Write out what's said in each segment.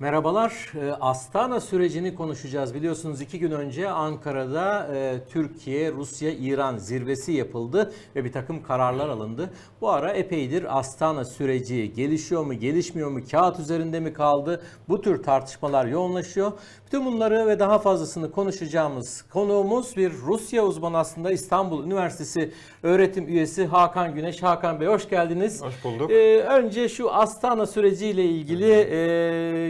Merhabalar. E, Astana sürecini konuşacağız. Biliyorsunuz iki gün önce Ankara'da e, Türkiye, Rusya, İran zirvesi yapıldı ve bir takım kararlar alındı. Bu ara epeydir Astana süreci gelişiyor mu, gelişmiyor mu, kağıt üzerinde mi kaldı? Bu tür tartışmalar yoğunlaşıyor. Bütün bunları ve daha fazlasını konuşacağımız konuğumuz bir Rusya uzmanı aslında İstanbul Üniversitesi öğretim üyesi Hakan Güneş. Hakan Bey hoş geldiniz. Hoş bulduk. Ee, önce şu Astana süreciyle ilgili e,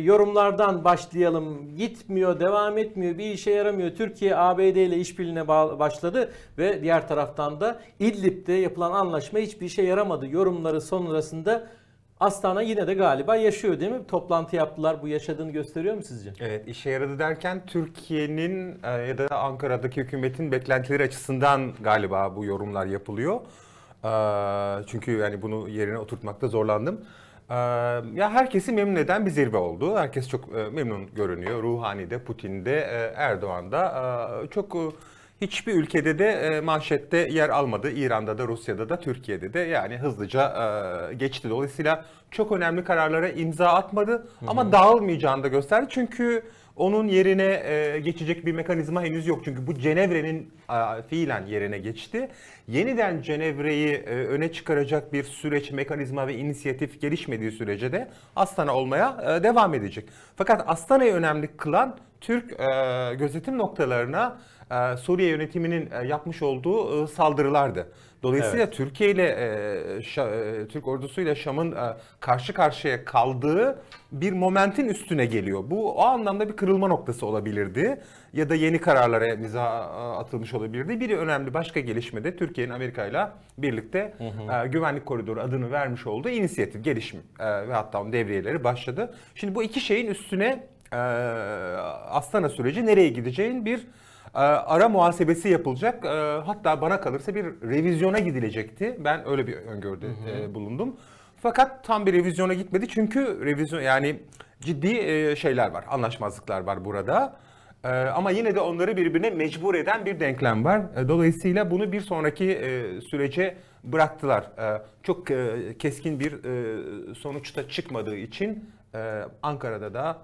yorum yorumlardan başlayalım. Gitmiyor, devam etmiyor, bir işe yaramıyor. Türkiye ABD ile işbirliğine başladı ve diğer taraftan da İdlib'de yapılan anlaşma hiçbir işe yaramadı. Yorumları sonrasında Astana yine de galiba yaşıyor değil mi? Toplantı yaptılar. Bu yaşadığını gösteriyor mu sizce? Evet işe yaradı derken Türkiye'nin e, ya da Ankara'daki hükümetin beklentileri açısından galiba bu yorumlar yapılıyor. E, çünkü yani bunu yerine oturtmakta zorlandım ya herkesi memnun eden bir zirve oldu. Herkes çok memnun görünüyor. Ruhani de, Putin de, Erdoğan da. çok hiçbir ülkede de manşette yer almadı. İran'da da, Rusya'da da, Türkiye'de de yani hızlıca geçti. Dolayısıyla çok önemli kararlara imza atmadı ama hı dağılmayacağını da gösterdi. Çünkü onun yerine e, geçecek bir mekanizma henüz yok. Çünkü bu Cenevre'nin e, fiilen yerine geçti. Yeniden Cenevre'yi e, öne çıkaracak bir süreç, mekanizma ve inisiyatif gelişmediği sürece de Astana olmaya e, devam edecek. Fakat Astana'yı önemli kılan Türk e, gözetim noktalarına e, Suriye yönetiminin e, yapmış olduğu e, saldırılardı. Dolayısıyla evet. Türkiye ile e, Şa, e, Türk ordusuyla Şam'ın e, karşı karşıya kaldığı bir momentin üstüne geliyor. Bu o anlamda bir kırılma noktası olabilirdi ya da yeni kararlara miza e, atılmış olabilirdi. Bir önemli başka gelişme de Türkiye'nin Amerika ile birlikte hı hı. E, güvenlik koridoru adını vermiş olduğu inisiyatif, gelişim ve hatta onun devriyeleri başladı. Şimdi bu iki şeyin üstüne Astana süreci nereye gideceğin bir ee, ara muhasebesi yapılacak. Ee, hatta bana kalırsa bir revizyona gidilecekti. Ben öyle bir öngörde hı hı. E, bulundum. Fakat tam bir revizyona gitmedi çünkü revizyon yani ciddi e, şeyler var, anlaşmazlıklar var burada. Ee, ama yine de onları birbirine mecbur eden bir denklem var. Dolayısıyla bunu bir sonraki e, sürece bıraktılar. Çok keskin bir sonuçta çıkmadığı için Ankara'da da,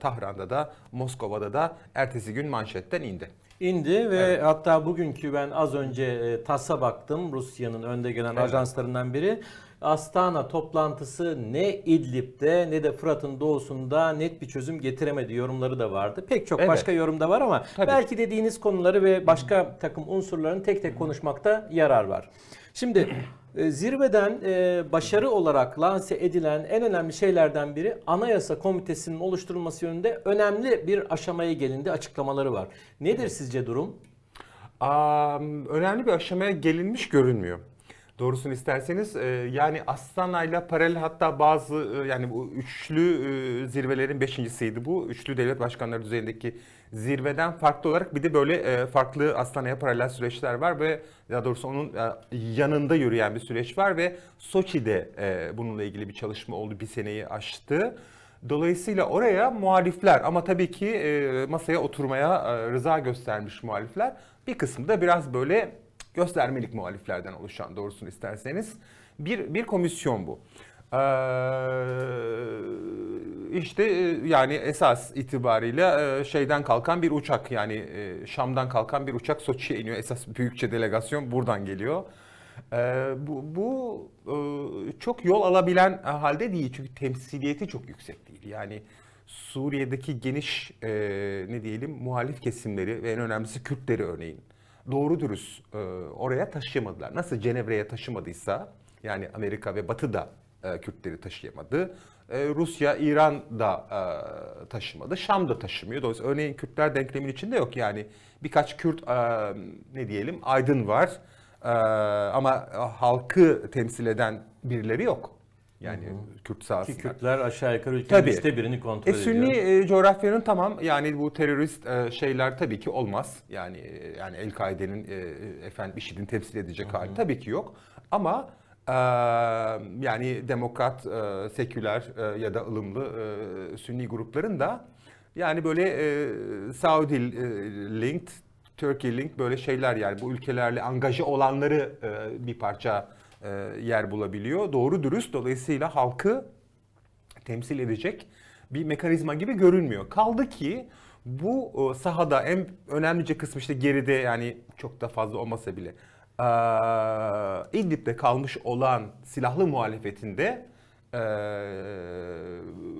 Tahran'da da, Moskova'da da ertesi gün manşetten indi. İndi ve evet. hatta bugünkü ben az önce e, TAS'a baktım. Rusya'nın önde gelen evet. ajanslarından biri. Astana toplantısı ne İdlib'de ne de Fırat'ın doğusunda net bir çözüm getiremedi yorumları da vardı. Pek çok evet. başka yorum da var ama Tabii. belki dediğiniz konuları ve başka takım unsurların tek tek konuşmakta yarar var. Şimdi e, zirveden e, başarı olarak lanse edilen en önemli şeylerden biri Anayasa Komitesi'nin oluşturulması yönünde önemli bir aşamaya gelindi açıklamaları var. Nedir sizce durum? Um, önemli bir aşamaya gelinmiş görünmüyor. Doğrusunu isterseniz e, yani Astana ile paralel hatta bazı yani bu üçlü zirvelerin beşincisiydi bu. Üçlü devlet başkanları düzeyindeki zirveden farklı olarak bir de böyle e, farklı Aslana'ya paralel süreçler var ve daha doğrusu onun e, yanında yürüyen bir süreç var ve Soçi'de e, bununla ilgili bir çalışma oldu. Bir seneyi aştı. Dolayısıyla oraya muhalifler ama tabii ki masaya oturmaya rıza göstermiş muhalifler bir kısmı da biraz böyle göstermelik muhaliflerden oluşan doğrusunu isterseniz bir, bir komisyon bu. Ee, işte e, yani esas itibariyle e, şeyden kalkan bir uçak yani e, Şam'dan kalkan bir uçak Soçi'ye iniyor. Esas büyükçe delegasyon buradan geliyor. Ee, bu, bu çok yol alabilen halde değil çünkü temsiliyeti çok yüksek değil. Yani Suriye'deki geniş ne diyelim muhalif kesimleri ve en önemlisi Kürtleri örneğin doğru dürüst oraya taşımadılar Nasıl Cenevre'ye taşımadıysa yani Amerika ve Batı da e, Kürtleri taşıyamadı. E, Rusya, İran da e, taşımadı. Şam da taşımıyor. Dolayısıyla örneğin Kürtler denklemin içinde yok. Yani birkaç Kürt ne diyelim aydın var. ama halkı temsil eden birileri yok. Yani Hı-hı. Kürt sahasında. Ki Kürtler aşağı yukarı ülkenin tabii. birini kontrol e, ediyor. Sünni coğrafyanın tamam yani bu terörist e, şeyler tabii ki olmaz. Yani yani El-Kaide'nin e, efendim IŞİD'in temsil edecek Hı-hı. hali tabii ki yok. Ama yani demokrat, seküler ya da ılımlı sünni grupların da yani böyle Saudi linked, Turkey linked böyle şeyler yani bu ülkelerle angaje olanları bir parça yer bulabiliyor. Doğru dürüst dolayısıyla halkı temsil edecek bir mekanizma gibi görünmüyor. Kaldı ki bu sahada en önemlice kısmı işte geride yani çok da fazla olmasa bile e, İdlib'de kalmış olan silahlı muhalefetinde e,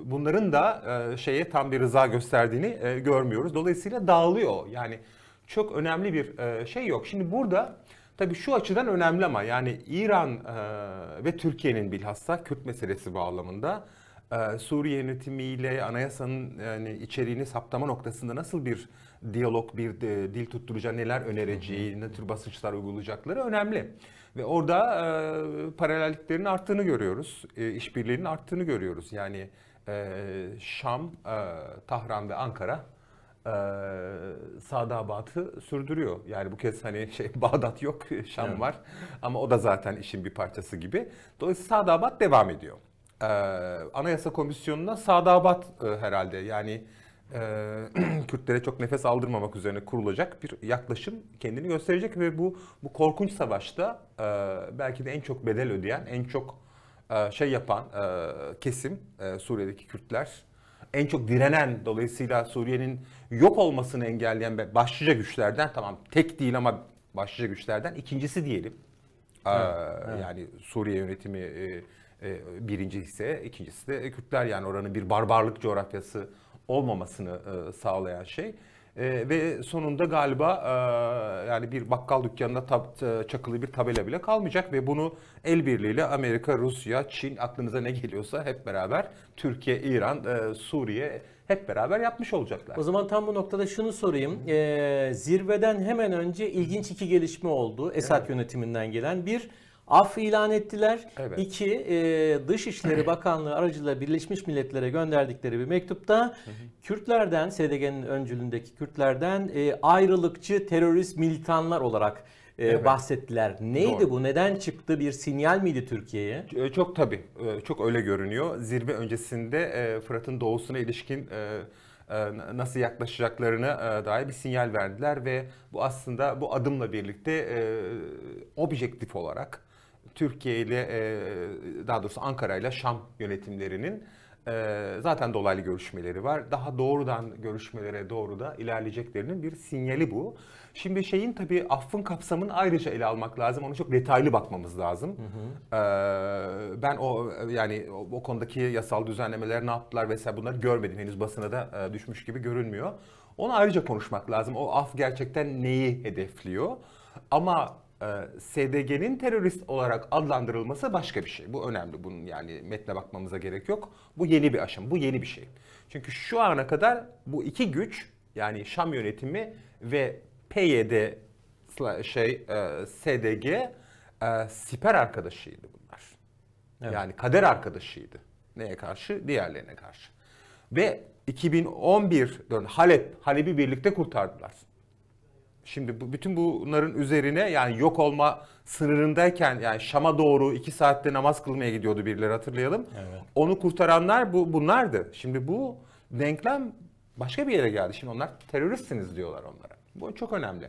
bunların da e, şeye tam bir rıza gösterdiğini e, görmüyoruz. Dolayısıyla dağılıyor. Yani çok önemli bir e, şey yok. Şimdi burada tabii şu açıdan önemli ama yani İran e, ve Türkiye'nin bilhassa Kürt meselesi bağlamında e, Suriye yönetimiyle anayasanın yani içeriğini saptama noktasında nasıl bir diyalog, bir de, dil tutturacağı, neler önereceği, ne tür basınçlar uygulayacakları önemli. Ve orada e, paralelliklerin arttığını görüyoruz, e, işbirliğinin arttığını görüyoruz. Yani e, Şam, e, Tahran ve Ankara e, sadabatı sürdürüyor. Yani bu kez hani şey Bağdat yok, Şam evet. var ama o da zaten işin bir parçası gibi. Dolayısıyla sadabat devam ediyor e, Anayasa Komisyonu'na sadabat e, herhalde yani e, Kürtlere çok nefes aldırmamak üzerine kurulacak bir yaklaşım kendini gösterecek ve bu bu korkunç savaşta e, belki de en çok bedel ödeyen, en çok e, şey yapan e, kesim e, Suriye'deki Kürtler en çok direnen dolayısıyla Suriye'nin yok olmasını engelleyen başlıca güçlerden tamam tek değil ama başlıca güçlerden ikincisi diyelim. E, evet, ee, evet. Yani Suriye yönetimi e, e, birinci ise ikincisi de e, Kürtler yani oranın bir barbarlık coğrafyası olmamasını e, sağlayan şey. E, ve sonunda galiba e, yani bir bakkal dükkanında tab- çakılı bir tabela bile kalmayacak ve bunu el birliğiyle Amerika, Rusya, Çin aklınıza ne geliyorsa hep beraber Türkiye, İran, e, Suriye hep beraber yapmış olacaklar. O zaman tam bu noktada şunu sorayım. E, zirveden hemen önce ilginç iki gelişme oldu Esad evet. yönetiminden gelen. Bir af ilan ettiler. Evet. İki, e, Dışişleri Bakanlığı aracılığıyla Birleşmiş Milletler'e gönderdikleri bir mektupta hı hı. Kürtlerden, SDG'nin öncülündeki Kürtlerden e, ayrılıkçı terörist militanlar olarak e, evet. bahsettiler. Neydi Doğru. bu? Neden çıktı? Bir sinyal miydi Türkiye'ye? E, çok tabii. E, çok öyle görünüyor. Zirve öncesinde e, Fırat'ın doğusuna ilişkin nasıl yaklaşacaklarına dair bir sinyal verdiler ve bu aslında bu adımla birlikte objektif olarak Türkiye ile e, daha doğrusu Ankara ile Şam yönetimlerinin e, zaten dolaylı görüşmeleri var. Daha doğrudan görüşmelere doğru da ilerleyeceklerinin bir sinyali bu. Şimdi şeyin tabii affın kapsamını ayrıca ele almak lazım. Onu çok detaylı bakmamız lazım. Hı hı. E, ben o yani o, konudaki yasal düzenlemeler ne yaptılar vesaire bunları görmedim. Henüz basına da düşmüş gibi görünmüyor. Onu ayrıca konuşmak lazım. O af gerçekten neyi hedefliyor? Ama e, SDG'nin terörist olarak adlandırılması başka bir şey. Bu önemli. Bunun yani metne bakmamıza gerek yok. Bu yeni bir aşama. Bu yeni bir şey. Çünkü şu ana kadar bu iki güç yani Şam yönetimi ve PYD şey e, SDG e, siper arkadaşıydı bunlar. Evet. Yani kader arkadaşıydı. Neye karşı? Diğerlerine karşı. Ve 2011 dön Halep, Halep'i birlikte kurtardılar. Şimdi bu, bütün bunların üzerine yani yok olma sınırındayken yani Şam'a doğru iki saatte namaz kılmaya gidiyordu birileri hatırlayalım. Evet. Onu kurtaranlar bu bunlardı. Şimdi bu denklem başka bir yere geldi. Şimdi onlar teröristsiniz diyorlar onlara. Bu çok önemli.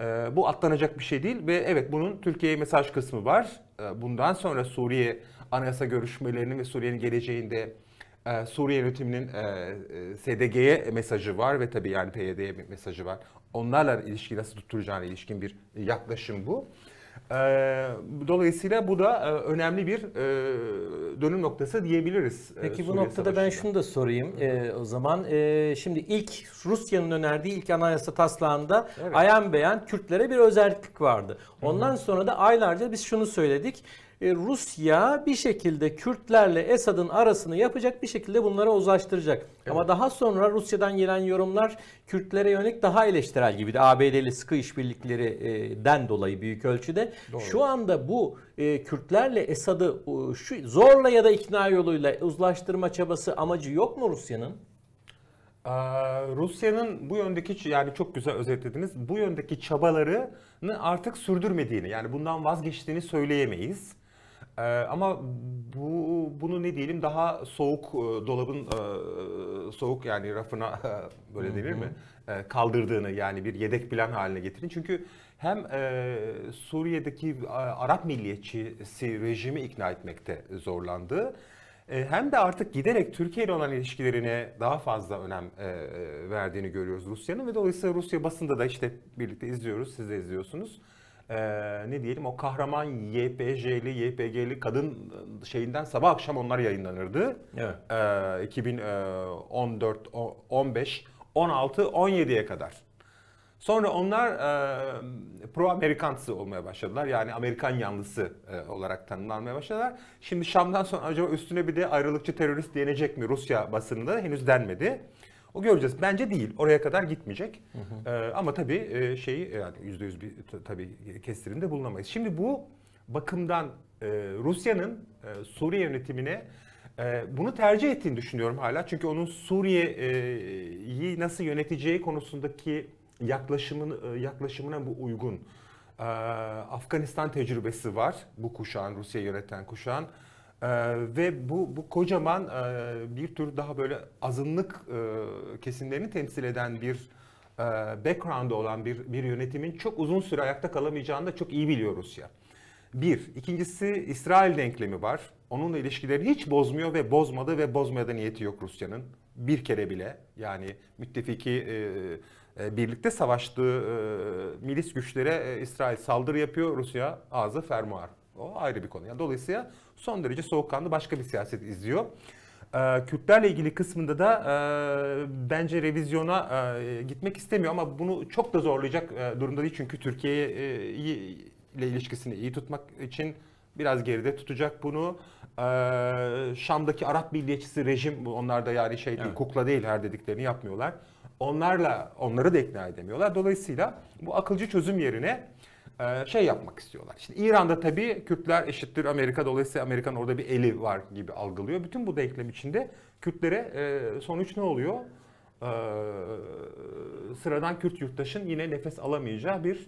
Ee, bu atlanacak bir şey değil ve evet bunun Türkiye'ye mesaj kısmı var. Ee, bundan sonra Suriye anayasa görüşmelerinin ve Suriye'nin geleceğinde e, Suriye yönetiminin e, e, SDG'ye mesajı var ve tabii yani PYD'ye mesajı var onlarla ilişki nasıl tutturacağına ilişkin bir e, yaklaşım bu. E, dolayısıyla bu da e, önemli bir dönüm noktası diyebiliriz. Peki Suriye bu noktada Savaşı'nda. ben şunu da sorayım e, o zaman. şimdi ilk Rusya'nın önerdiği ilk anayasa taslağında evet. ayan beyan Kürtlere bir özellik vardı. Ondan Hı-hı. sonra da aylarca biz şunu söyledik. E, Rusya bir şekilde Kürtlerle Esad'ın arasını yapacak bir şekilde bunlara uzlaştıracak. Evet. Ama daha sonra Rusya'dan gelen yorumlar Kürtlere yönelik daha eleştirel gibiydi. ABD'li sıkı işbirliklerinden e, dolayı büyük ölçüde. Doğru. Şu anda bu e, Kürtlerle Esad'ı şu zorla ya da ikna yoluyla uzlaştırma çabası amacı yok mu Rusya'nın? Ee, Rusya'nın bu yöndeki yani çok güzel özetlediniz. Bu yöndeki çabalarını artık sürdürmediğini yani bundan vazgeçtiğini söyleyemeyiz. Ee, ama bu bunu ne diyelim daha soğuk e, dolabın e, soğuk yani rafına böyle denir mi? E, kaldırdığını yani bir yedek plan haline getirin. Çünkü hem e, Suriye'deki e, Arap milliyetçisi rejimi ikna etmekte zorlandı. E, hem de artık giderek Türkiye ile olan ilişkilerine daha fazla önem e, e verdiğini görüyoruz Rusya'nın ve dolayısıyla Rusya basında da işte birlikte izliyoruz, siz de izliyorsunuz e, ne diyelim o kahraman YPJ'li, YPG'li kadın şeyinden sabah akşam onlar yayınlanırdı. Evet. Ee, e, 2014, 15, 16, 17'ye kadar. Sonra onlar e, pro Amerikansı olmaya başladılar. Yani Amerikan yanlısı e, olarak tanımlanmaya başladılar. Şimdi Şam'dan sonra acaba üstüne bir de ayrılıkçı terörist denecek mi Rusya basınında henüz denmedi. O göreceğiz. Bence değil. Oraya kadar gitmeyecek. Hı hı. E, ama tabii e, şeyi e, yani yüzde yüz bir tabii kestirimde bulunamayız. Şimdi bu bakımdan e, Rusya'nın e, Suriye yönetimine e, bunu tercih ettiğini düşünüyorum hala. Çünkü onun Suriye'yi nasıl yöneteceği konusundaki yaklaşımın e, yaklaşımına bu uygun. E, Afganistan tecrübesi var bu kuşağın, Rusya yöneten kuşağın. Ee, ve bu, bu kocaman e, bir tür daha böyle azınlık e, kesimlerini temsil eden bir e, background'ı olan bir, bir yönetimin çok uzun süre ayakta kalamayacağını da çok iyi biliyoruz ya. Bir. ikincisi İsrail denklemi var. Onunla ilişkileri hiç bozmuyor ve bozmadı ve bozmaya da niyeti yok Rusya'nın. Bir kere bile yani müttefiki e, e, birlikte savaştığı e, milis güçlere e, İsrail saldırı yapıyor. Rusya ağzı fermuar. O ayrı bir konu. Yani dolayısıyla son derece soğukkanlı başka bir siyaset izliyor. Ee, Kürtlerle ilgili kısmında da e, bence revizyona e, gitmek istemiyor ama bunu çok da zorlayacak e, durumda değil çünkü Türkiye ile ilişkisini iyi tutmak için biraz geride tutacak bunu. Ee, Şam'daki Arap Milliyetçisi rejim onlar da yani şey değil, evet. kukla değil her dediklerini yapmıyorlar. Onlarla onları da ikna edemiyorlar. Dolayısıyla bu akılcı çözüm yerine ee, şey yapmak istiyorlar. Şimdi İran'da tabii Kürtler eşittir Amerika dolayısıyla Amerika'nın orada bir eli var gibi algılıyor. Bütün bu denklem içinde Kürtlere e, sonuç ne oluyor? Ee, sıradan Kürt yurttaşın yine nefes alamayacağı bir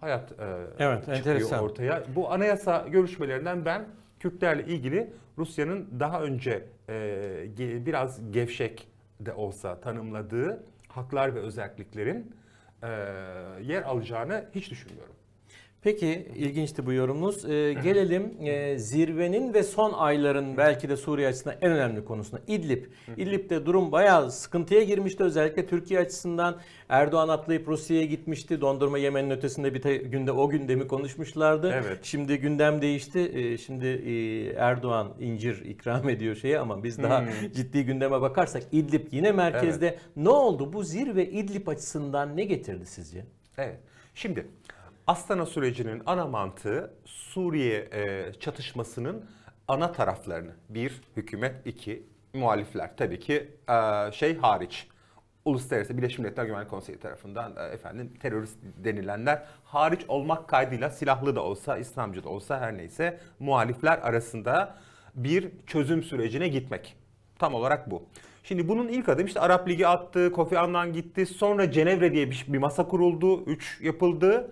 hayat e, evet, çıkıyor enteresan. ortaya. Bu anayasa görüşmelerinden ben Kürtlerle ilgili Rusya'nın daha önce e, biraz gevşek de olsa tanımladığı haklar ve özelliklerin yer alacağını hiç düşünmüyorum. Peki ilginçti bu yorumunuz. Ee, gelelim e, zirvenin ve son ayların belki de Suriye açısından en önemli konusuna İdlib. İdlib'de durum bayağı sıkıntıya girmişti özellikle Türkiye açısından. Erdoğan atlayıp Rusya'ya gitmişti. Dondurma yemenin ötesinde bir günde o gündemi konuşmuşlardı. Evet. Şimdi gündem değişti. Ee, şimdi e, Erdoğan incir ikram ediyor şeyi ama biz daha hmm. ciddi gündeme bakarsak İdlib yine merkezde. Evet. Ne oldu bu zirve İdlib açısından ne getirdi sizce? Evet. Şimdi Astana sürecinin ana mantığı Suriye e, çatışmasının ana taraflarını bir hükümet iki muhalifler tabii ki e, şey hariç Uluslararası Birleşmiş Milletler Güvenlik Konseyi tarafından e, efendim terörist denilenler hariç olmak kaydıyla silahlı da olsa İslamcı da olsa her neyse muhalifler arasında bir çözüm sürecine gitmek. Tam olarak bu. Şimdi bunun ilk adımı işte Arap Ligi attı, Kofi Annan gitti. Sonra Cenevre diye bir, bir masa kuruldu, üç yapıldı.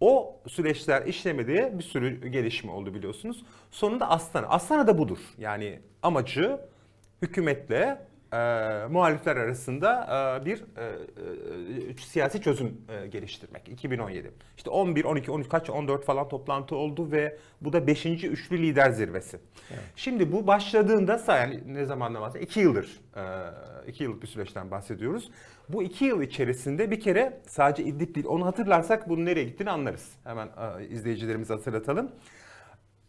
O süreçler işlemediği bir sürü gelişme oldu biliyorsunuz. Sonunda Astana. Astana da budur. Yani amacı hükümetle e, muhalifler arasında e, bir e, e, siyasi çözüm e, geliştirmek 2017. İşte 11, 12, 13 kaç 14 falan toplantı oldu ve bu da 5. üçlü lider zirvesi. Evet. Şimdi bu başladığında yani ne zamandan bahsediyoruz? 2 yıldır. 2 e, yıllık bir süreçten bahsediyoruz. Bu 2 yıl içerisinde bir kere sadece İdlib değil onu hatırlarsak bunun nereye gittiğini anlarız. Hemen e, izleyicilerimizi hatırlatalım.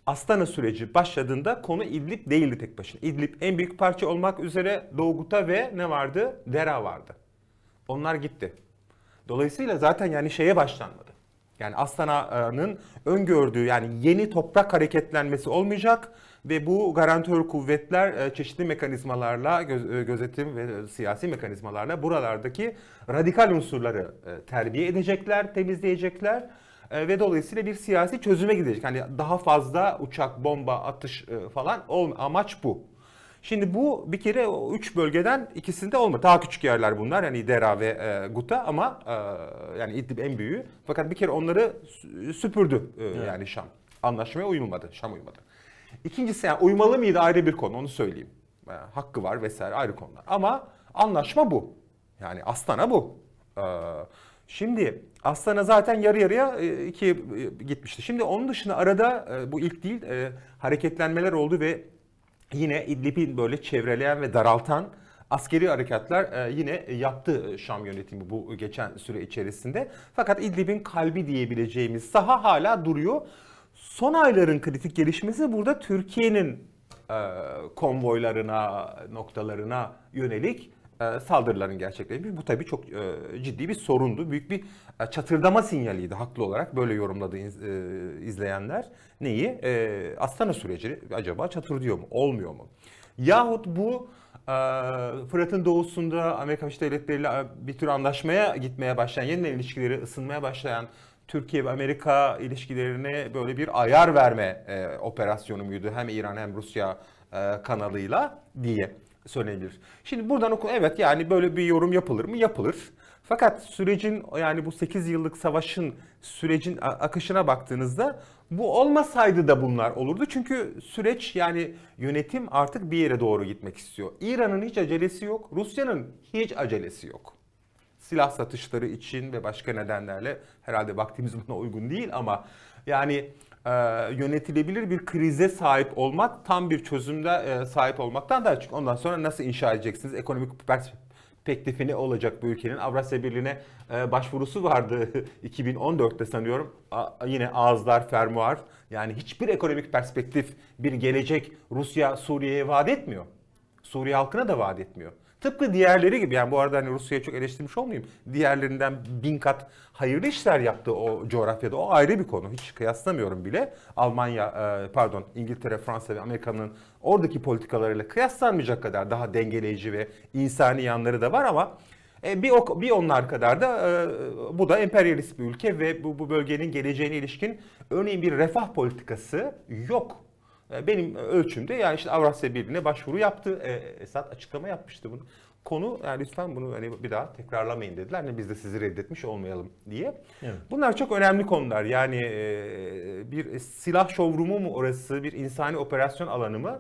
Astana süreci başladığında konu İdlib değildi tek başına. İdlib en büyük parça olmak üzere Doğguta ve ne vardı? Dera vardı. Onlar gitti. Dolayısıyla zaten yani şeye başlanmadı. Yani Astana'nın öngördüğü yani yeni toprak hareketlenmesi olmayacak ve bu garantör kuvvetler e, çeşitli mekanizmalarla e, gözetim ve siyasi mekanizmalarla buralardaki radikal unsurları e, terbiye edecekler, temizleyecekler ee, ve dolayısıyla bir siyasi çözüme gidecek. Hani daha fazla uçak, bomba, atış e, falan olma, amaç bu. Şimdi bu bir kere o üç bölgeden ikisinde olma. Daha küçük yerler bunlar yani Dera ve e, Guta ama e, yani İdlib en büyüğü. Fakat bir kere onları süpürdü e, evet. yani Şam. Anlaşmaya uyulmadı. Şam uymadı. İkincisi yani uymalı mıydı ayrı bir konu onu söyleyeyim. E, hakkı var vesaire ayrı konular. Ama anlaşma bu. Yani Astana bu. Eee Şimdi Aslan'a zaten yarı yarıya e, ikiye e, gitmişti. Şimdi onun dışında arada e, bu ilk değil hareketlenmeler oldu ve yine İdlib'i böyle çevreleyen ve daraltan askeri harekatlar yine yaptı Şam yönetimi bu geçen süre içerisinde. Fakat İdlib'in kalbi diyebileceğimiz saha hala duruyor. Son ayların kritik gelişmesi burada Türkiye'nin konvoylarına, noktalarına yönelik e, saldırıların gerçekleşmiş. Bu tabii çok e, ciddi bir sorundu. Büyük bir e, çatırdama sinyaliydi haklı olarak böyle yorumladı izleyenler. Neyi? Astana süreci acaba çatırdıyor mu? Olmuyor mu? Yahut bu Fırat'ın doğusunda Amerika Birleşik Devletleri ile bir tür anlaşmaya gitmeye başlayan, yeniden ilişkileri ısınmaya başlayan Türkiye ve Amerika ilişkilerine böyle bir ayar verme operasyonu muydu? Hem İran hem Rusya kanalıyla diye söylenebilir. Şimdi buradan oku evet yani böyle bir yorum yapılır mı? Yapılır. Fakat sürecin yani bu 8 yıllık savaşın sürecin akışına baktığınızda bu olmasaydı da bunlar olurdu. Çünkü süreç yani yönetim artık bir yere doğru gitmek istiyor. İran'ın hiç acelesi yok. Rusya'nın hiç acelesi yok. Silah satışları için ve başka nedenlerle herhalde vaktimiz buna uygun değil ama yani e, yönetilebilir bir krize sahip olmak tam bir çözümde e, sahip olmaktan daha çünkü ondan sonra nasıl inşa edeceksiniz ekonomik perspektifi ne olacak bu ülkenin Avrasya Birliği'ne e, başvurusu vardı 2014'te sanıyorum A, yine ağızlar fermuar yani hiçbir ekonomik perspektif bir gelecek Rusya Suriye'ye vaat etmiyor Suriye halkına da vaat etmiyor Tıpkı diğerleri gibi yani bu arada hani Rusya'ya çok eleştirmiş olmayayım. Diğerlerinden bin kat hayırlı işler yaptı o coğrafyada. O ayrı bir konu. Hiç kıyaslamıyorum bile. Almanya e, pardon İngiltere, Fransa ve Amerika'nın oradaki politikalarıyla kıyaslanmayacak kadar daha dengeleyici ve insani yanları da var ama e, bir, ok, bir onlar kadar da e, bu da emperyalist bir ülke ve bu, bu bölgenin geleceğine ilişkin örneğin bir refah politikası yok. Ee, benim ölçümde yani işte Avrasya Birliği'ne başvuru yaptı. E, esat açıklama yapmıştı bunu. Konu yani lütfen bunu hani bir daha tekrarlamayın dediler. ne hani biz de sizi reddetmiş olmayalım diye. Evet. Bunlar çok önemli konular. Yani e, bir silah şovrumu mu orası, bir insani operasyon alanı mı?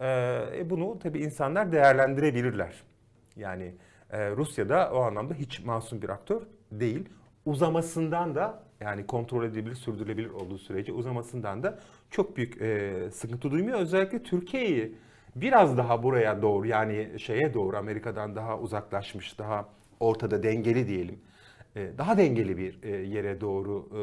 E, bunu tabii insanlar değerlendirebilirler. Yani Rusya'da o anlamda hiç masum bir aktör değil. Uzamasından da yani kontrol edilebilir, sürdürülebilir olduğu sürece uzamasından da çok büyük e, sıkıntı duymuyor. Özellikle Türkiye'yi biraz daha buraya doğru yani şeye doğru Amerika'dan daha uzaklaşmış, daha ortada dengeli diyelim. E, daha dengeli bir e, yere doğru e,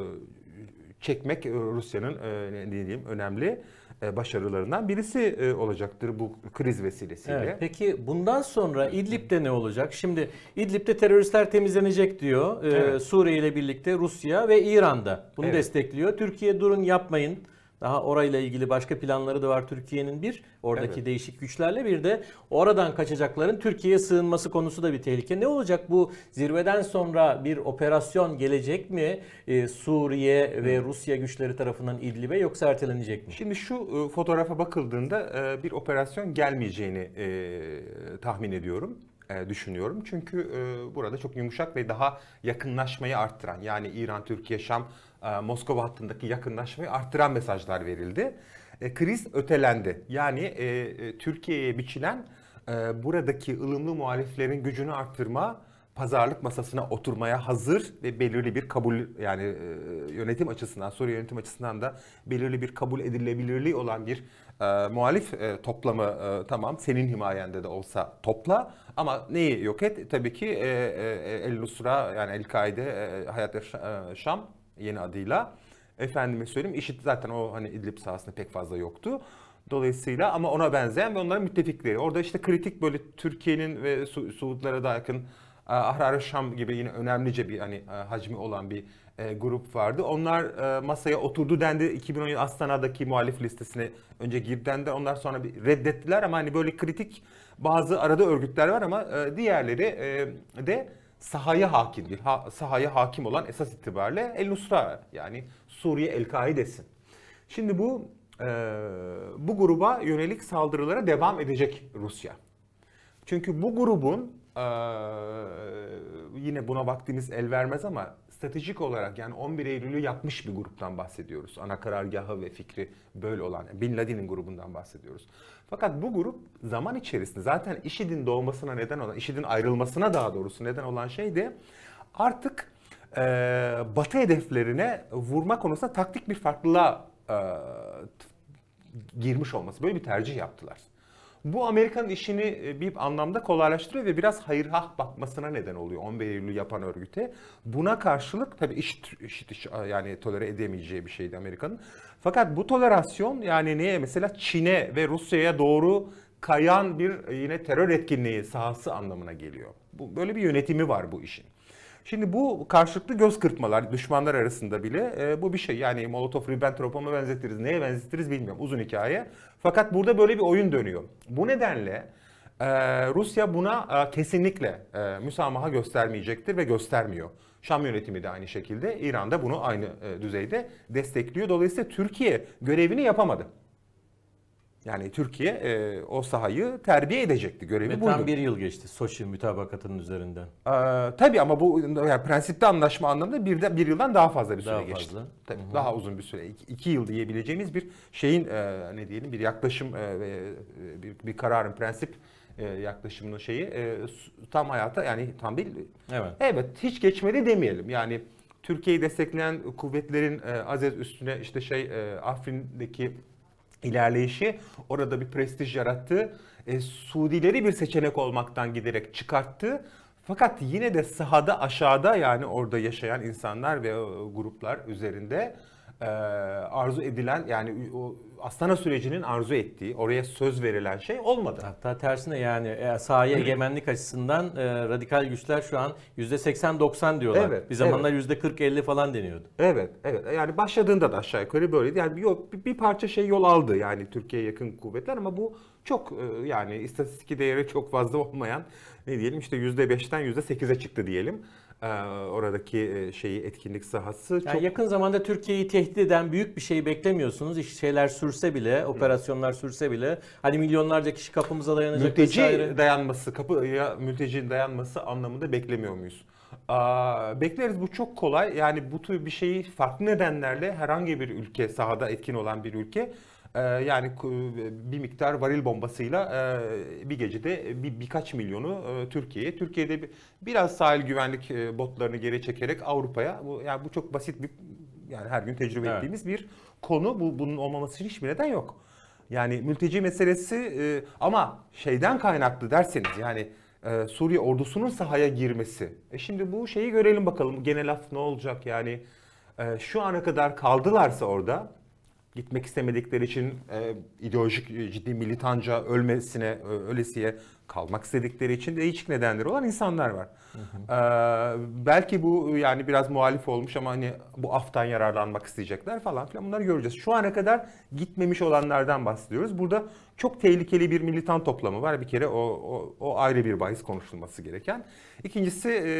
çekmek Rusya'nın e, ne diyeyim önemli. E, başarılarından birisi e, olacaktır bu kriz vesilesiyle. Evet, peki bundan sonra İdlib'de ne olacak? Şimdi İdlib'de teröristler temizlenecek diyor. E, evet. Suriye ile birlikte Rusya ve İran'da bunu evet. destekliyor. Türkiye durun yapmayın daha orayla ilgili başka planları da var Türkiye'nin bir. Oradaki evet. değişik güçlerle bir de oradan kaçacakların Türkiye'ye sığınması konusu da bir tehlike. Ne olacak bu zirveden sonra bir operasyon gelecek mi? Ee, Suriye Hı. ve Rusya güçleri tarafından İdlib'e yoksa ertelenecek mi? Şimdi şu e, fotoğrafa bakıldığında e, bir operasyon gelmeyeceğini e, tahmin ediyorum e, düşünüyorum. Çünkü e, burada çok yumuşak ve daha yakınlaşmayı arttıran yani İran, Türkiye, Şam e, Moskova hattındaki yakınlaşmayı arttıran mesajlar verildi. E, kriz ötelendi. Yani e, e, Türkiye'ye biçilen e, buradaki ılımlı muhaliflerin gücünü arttırma pazarlık masasına oturmaya hazır ve belirli bir kabul yani e, yönetim açısından soru yönetim açısından da belirli bir kabul edilebilirliği olan bir e, muhalif e, toplamı e, tamam senin himayende de olsa topla ama neyi yok et tabii ki e, e, El Nusra yani El Kaide e, Hayat e, Şam yeni adıyla. Efendime söyleyeyim IŞİD zaten o hani İdlib sahasında pek fazla yoktu. Dolayısıyla ama ona benzeyen ve onların müttefikleri. Orada işte kritik böyle Türkiye'nin ve Su Suudlara da yakın e, Ahrar-ı Şam gibi yine önemlice bir hani e, hacmi olan bir e, grup vardı. Onlar e, masaya oturdu dendi 2017 Astana'daki muhalif listesine önce girden de onlar sonra bir reddettiler ama hani böyle kritik bazı arada örgütler var ama e, diğerleri e, de sahaya hakimdir. Ha, sahaya hakim olan esas itibariyle El Nusra yani Suriye El Kaidesin. Şimdi bu e, bu gruba yönelik saldırılara devam edecek Rusya. Çünkü bu grubun e, yine buna vaktimiz el vermez ama stratejik olarak yani 11 Eylül'ü yapmış bir gruptan bahsediyoruz. Ana karargahı ve fikri böyle olan Bin Laden'in grubundan bahsediyoruz. Fakat bu grup zaman içerisinde zaten IŞİD'in doğmasına neden olan, IŞİD'in ayrılmasına daha doğrusu neden olan şey de artık e, Batı hedeflerine vurma konusunda taktik bir farklılığa e, girmiş olması. Böyle bir tercih yaptılar. Bu Amerika'nın işini e, bir anlamda kolaylaştırıyor ve biraz hayırhah bakmasına neden oluyor 11 Eylül'ü yapan örgüte. Buna karşılık tabii işit, işit iş, yani tolere edemeyeceği bir şeydi Amerika'nın. Fakat bu tolerasyon yani neye mesela Çin'e ve Rusya'ya doğru kayan bir e, yine terör etkinliği sahası anlamına geliyor. Bu böyle bir yönetimi var bu işin. Şimdi bu karşılıklı göz kırpmalar düşmanlar arasında bile e, bu bir şey. Yani Molotov-Ribbentrop'a mı benzetiriz, neye benzetiriz bilmiyorum. Uzun hikaye. Fakat burada böyle bir oyun dönüyor. Bu nedenle e, Rusya buna e, kesinlikle e, müsamaha göstermeyecektir ve göstermiyor. Şam yönetimi de aynı şekilde İran da bunu aynı e, düzeyde destekliyor. Dolayısıyla Türkiye görevini yapamadı. Yani Türkiye e, o sahayı terbiye edecekti görevi Ve buydu. Tam bir yıl geçti Soçi mütabakatının üzerinden. Ee, tabii ama bu yani prensipte anlaşma anlamında bir, de, bir yıldan daha fazla bir daha süre daha geçti. Tabii, daha uzun bir süre. İki, iki yıl diyebileceğimiz bir şeyin e, ne diyelim bir yaklaşım e, ve e, bir, bir kararın prensip e, yaklaşımının şeyi e, tam hayata yani tam bir Evet. Evet hiç geçmedi demeyelim. Yani Türkiye'yi destekleyen kuvvetlerin e, Azez üstüne işte şey e, Afrin'deki ilerleyişi orada bir prestij yarattı. E, Suudileri bir seçenek olmaktan giderek çıkarttı. Fakat yine de sahada aşağıda yani orada yaşayan insanlar ve e, gruplar üzerinde e, arzu edilen yani o Astana sürecinin arzu ettiği, oraya söz verilen şey olmadı. Hatta tersine yani e, sahaya egemenlik açısından e, radikal güçler şu an %80-90 diyorlar. Evet, bir zamanlar evet. %40-50 falan deniyordu. Evet, evet. Yani başladığında da aşağı yukarı böyleydi. Yani yol, bir parça şey yol aldı yani Türkiye'ye yakın kuvvetler ama bu çok e, yani istatistik değeri çok fazla olmayan ne diyelim işte %5'ten %8'e çıktı diyelim. Ee, oradaki e, şeyi etkinlik sahası. Yani çok... Yakın zamanda Türkiye'yi tehdit eden büyük bir şey beklemiyorsunuz. İş şeyler sürse bile, Hı. operasyonlar sürse bile hani milyonlarca kişi kapımıza dayanacak mülteci vesaire. dayanması, kapıya mültecinin dayanması anlamında beklemiyor muyuz? Aa, bekleriz bu çok kolay. Yani bu tür bir şeyi farklı nedenlerle herhangi bir ülke sahada etkin olan bir ülke ee, yani bir miktar varil bombasıyla e, bir gecede bir, birkaç milyonu e, Türkiye'ye, Türkiye'de biraz sahil güvenlik e, botlarını geri çekerek Avrupa'ya, bu, yani bu çok basit bir yani her gün tecrübe evet. ettiğimiz bir konu. Bu, bunun olmaması için hiçbir neden yok. Yani mülteci meselesi ama şeyden kaynaklı derseniz yani Suriye ordusunun sahaya girmesi. E şimdi bu şeyi görelim bakalım genel laf ne olacak yani şu ana kadar kaldılarsa orada gitmek istemedikleri için e, ideolojik e, ciddi militanca ölmesine e, ölesiye kalmak istedikleri için değişik nedenleri olan insanlar var. Hı hı. Ee, belki bu yani biraz muhalif olmuş ama hani bu aftan yararlanmak isteyecekler falan filan bunları göreceğiz. Şu ana kadar gitmemiş olanlardan bahsediyoruz. Burada çok tehlikeli bir militan toplamı var. Bir kere o, o, o ayrı bir bahis konuşulması gereken. İkincisi e,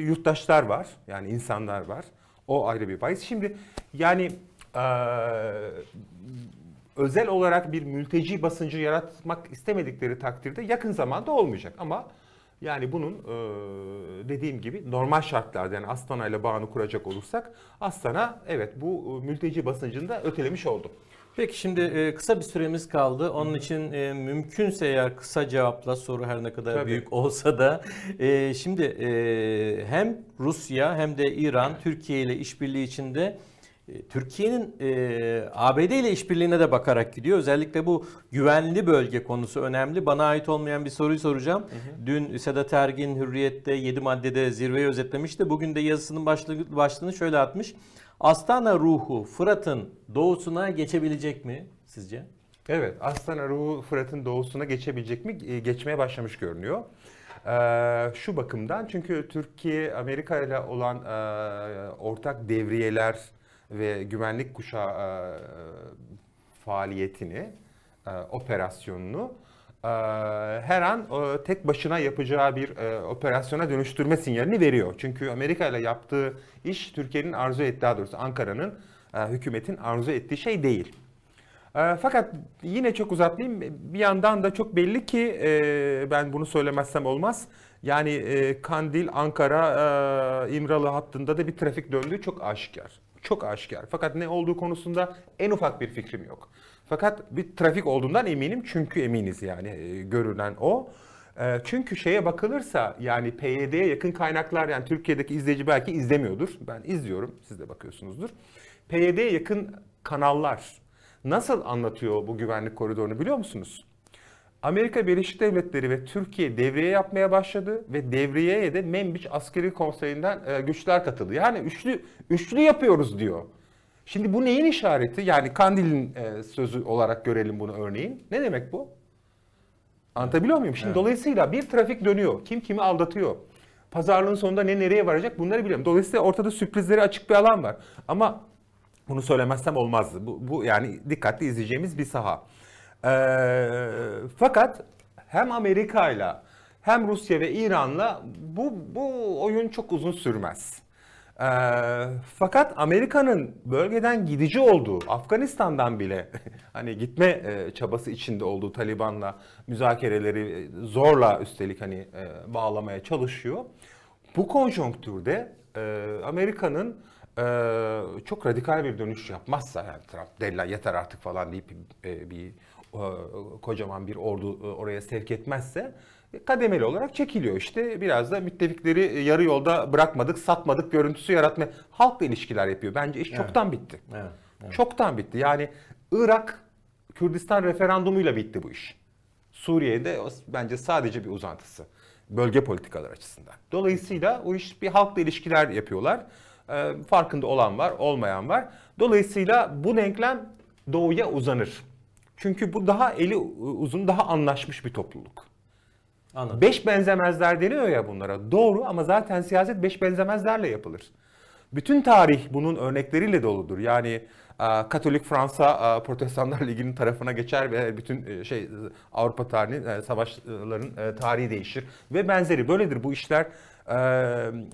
yurttaşlar var yani insanlar var. O ayrı bir bahis. Şimdi yani ee, özel olarak bir mülteci basıncı yaratmak istemedikleri takdirde yakın zamanda olmayacak. Ama yani bunun e, dediğim gibi normal şartlarda yani Astana ile bağını kuracak olursak Astana evet bu e, mülteci basıncını da ötelemiş oldu. Peki şimdi e, kısa bir süremiz kaldı. Onun için mümkünse eğer kısa cevapla soru her ne kadar Tabii. büyük olsa da şimdi hem Rusya hem de İran Türkiye ile işbirliği içinde e, Türkiye'nin e, ABD ile işbirliğine de bakarak gidiyor. Özellikle bu güvenli bölge konusu önemli. Bana ait olmayan bir soruyu soracağım. Hı hı. Dün Sedat Ergin Hürriyet'te 7 maddede zirveyi özetlemişti. Bugün de yazısının başlığı, başlığını şöyle atmış. Astana ruhu Fırat'ın doğusuna geçebilecek mi sizce? Evet, Astana ruhu Fırat'ın doğusuna geçebilecek mi? Geçmeye başlamış görünüyor. Ee, şu bakımdan çünkü Türkiye Amerika ile olan e, ortak devriyeler ve güvenlik kuşağı e, faaliyetini, e, operasyonunu e, her an e, tek başına yapacağı bir e, operasyona dönüştürme sinyalini veriyor. Çünkü Amerika ile yaptığı iş Türkiye'nin arzu ettiği, daha doğrusu Ankara'nın, e, hükümetin arzu ettiği şey değil. E, fakat yine çok uzatmayayım. Bir yandan da çok belli ki e, ben bunu söylemezsem olmaz. Yani e, Kandil, Ankara, İmralı hattında da bir trafik döndüğü çok aşikar çok aşikar. Fakat ne olduğu konusunda en ufak bir fikrim yok. Fakat bir trafik olduğundan eminim çünkü eminiz yani e, görülen o. E, çünkü şeye bakılırsa yani PYD'ye yakın kaynaklar yani Türkiye'deki izleyici belki izlemiyordur. Ben izliyorum siz de bakıyorsunuzdur. PYD'ye yakın kanallar nasıl anlatıyor bu güvenlik koridorunu biliyor musunuz? Amerika Birleşik Devletleri ve Türkiye devreye yapmaya başladı ve devreye de Membiç Askeri Konseyi'nden e, güçler katıldı. Yani üçlü üçlü yapıyoruz diyor. Şimdi bu neyin işareti? Yani Kandil'in e, sözü olarak görelim bunu örneğin. Ne demek bu? Anlatabiliyor muyum? Şimdi evet. dolayısıyla bir trafik dönüyor. Kim kimi aldatıyor. Pazarlığın sonunda ne nereye varacak bunları biliyorum. Dolayısıyla ortada sürprizleri açık bir alan var. Ama bunu söylemezsem olmazdı. Bu, bu yani dikkatli izleyeceğimiz bir saha. Ee, fakat hem Amerika ile hem Rusya ve İran'la bu, bu oyun çok uzun sürmez. E, fakat Amerika'nın bölgeden gidici olduğu, Afganistan'dan bile hani gitme e, çabası içinde olduğu Taliban'la müzakereleri e, zorla üstelik hani e, bağlamaya çalışıyor. Bu konjonktürde e, Amerika'nın e, çok radikal bir dönüş yapmazsa yani Trump della yeter artık falan deyip e, bir e, kocaman bir ordu e, oraya sevk etmezse e, kademeli olarak çekiliyor. işte biraz da müttefikleri yarı yolda bırakmadık, satmadık görüntüsü yaratma. Halkla ilişkiler yapıyor. Bence iş evet. çoktan bitti. Evet. Evet. Çoktan bitti. Yani Irak Kürdistan referandumuyla bitti bu iş. Suriye'de bence sadece bir uzantısı. Bölge politikalar açısından. Dolayısıyla o iş bir halkla ilişkiler yapıyorlar. Farkında olan var, olmayan var. Dolayısıyla bu denklem doğuya uzanır. Çünkü bu daha eli uzun, daha anlaşmış bir topluluk. Anladım. Beş benzemezler deniyor ya bunlara. Doğru ama zaten siyaset beş benzemezlerle yapılır. Bütün tarih bunun örnekleriyle doludur. Yani e, Katolik Fransa e, Protestanlar Ligi'nin tarafına geçer ve bütün e, şey Avrupa tarihinin savaşların tarihi değişir ve benzeri böyledir bu işler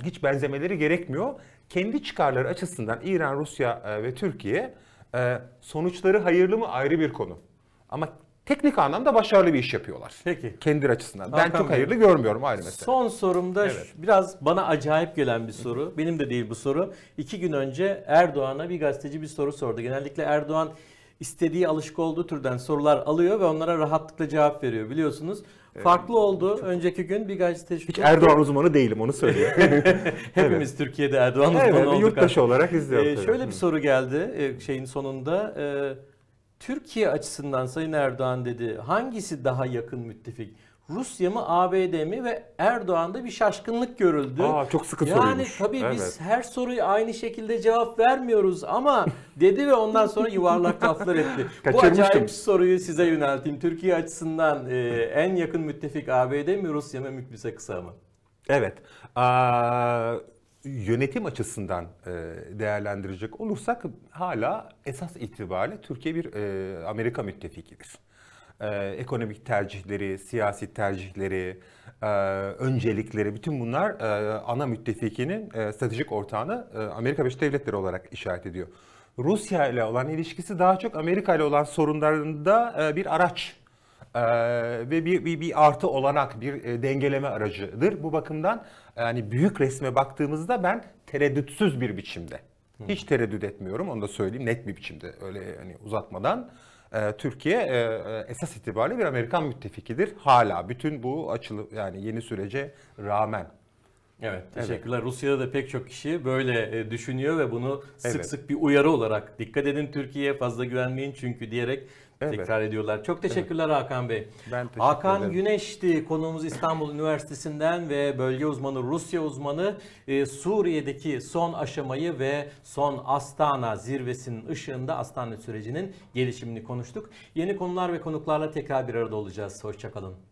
hiç benzemeleri gerekmiyor. Kendi çıkarları açısından İran, Rusya ve Türkiye sonuçları hayırlı mı ayrı bir konu. Ama teknik anlamda başarılı bir iş yapıyorlar. Peki. Kendi açısından. Hakan ben çok Bey, hayırlı görmüyorum ayrı mesele. Son sorumda evet. biraz bana acayip gelen bir soru. Benim de değil bu soru. İki gün önce Erdoğan'a bir gazeteci bir soru sordu. Genellikle Erdoğan istediği alışık olduğu türden sorular alıyor ve onlara rahatlıkla cevap veriyor biliyorsunuz. Farklı oldu. Çok... Önceki gün bir gazeteci... Hiç Erdoğan uzmanı değilim onu söylüyorum. Hepimiz evet. Türkiye'de Erdoğan uzmanı evet, olduk. Yurttaşı olarak izliyoruz. Ee, şöyle bir soru geldi e, şeyin sonunda. Ee, Türkiye açısından Sayın Erdoğan dedi hangisi daha yakın müttefik? Rusya mı ABD mi ve Erdoğan'da bir şaşkınlık görüldü. Aa, çok sıkı yani, soruymuş. Yani tabii evet. biz her soruyu aynı şekilde cevap vermiyoruz ama dedi ve ondan sonra yuvarlak laflar etti. Bu acayip soruyu size yönelteyim. Türkiye açısından e, en yakın müttefik ABD mi Rusya mı Mükbise kısa mı? Evet. Aa, yönetim açısından e, değerlendirecek olursak hala esas itibariyle Türkiye bir e, Amerika müttefikidir. E, ekonomik tercihleri, siyasi tercihleri, öncelikleri bütün bunlar ana müttefikinin stratejik ortağını Amerika Birleşik Devletleri olarak işaret ediyor. Rusya ile olan ilişkisi daha çok Amerika ile olan sorunlarında bir araç e, ve bir, bir, bir artı olanak, bir e, dengeleme aracıdır. Bu bakımdan yani e, büyük resme baktığımızda ben tereddütsüz bir biçimde, hiç tereddüt etmiyorum onu da söyleyeyim net bir biçimde öyle hani uzatmadan. Ee, e, Türkiye e, esas itibariyle bir Amerikan müttefikidir hala bütün bu açılı yani yeni sürece rağmen. Evet teşekkürler. Evet. Rusya'da da pek çok kişi böyle e, düşünüyor ve bunu sık evet. sık bir uyarı olarak dikkat edin Türkiye'ye fazla güvenmeyin çünkü diyerek Evet. Tekrar ediyorlar. Çok teşekkürler evet. Hakan Bey. Ben teşekkür Hakan ederim. Güneş'ti konuğumuz İstanbul Üniversitesi'nden ve bölge uzmanı, Rusya uzmanı e, Suriye'deki son aşamayı ve son Astana zirvesinin ışığında Astana sürecinin gelişimini konuştuk. Yeni konular ve konuklarla tekrar bir arada olacağız. Hoşçakalın.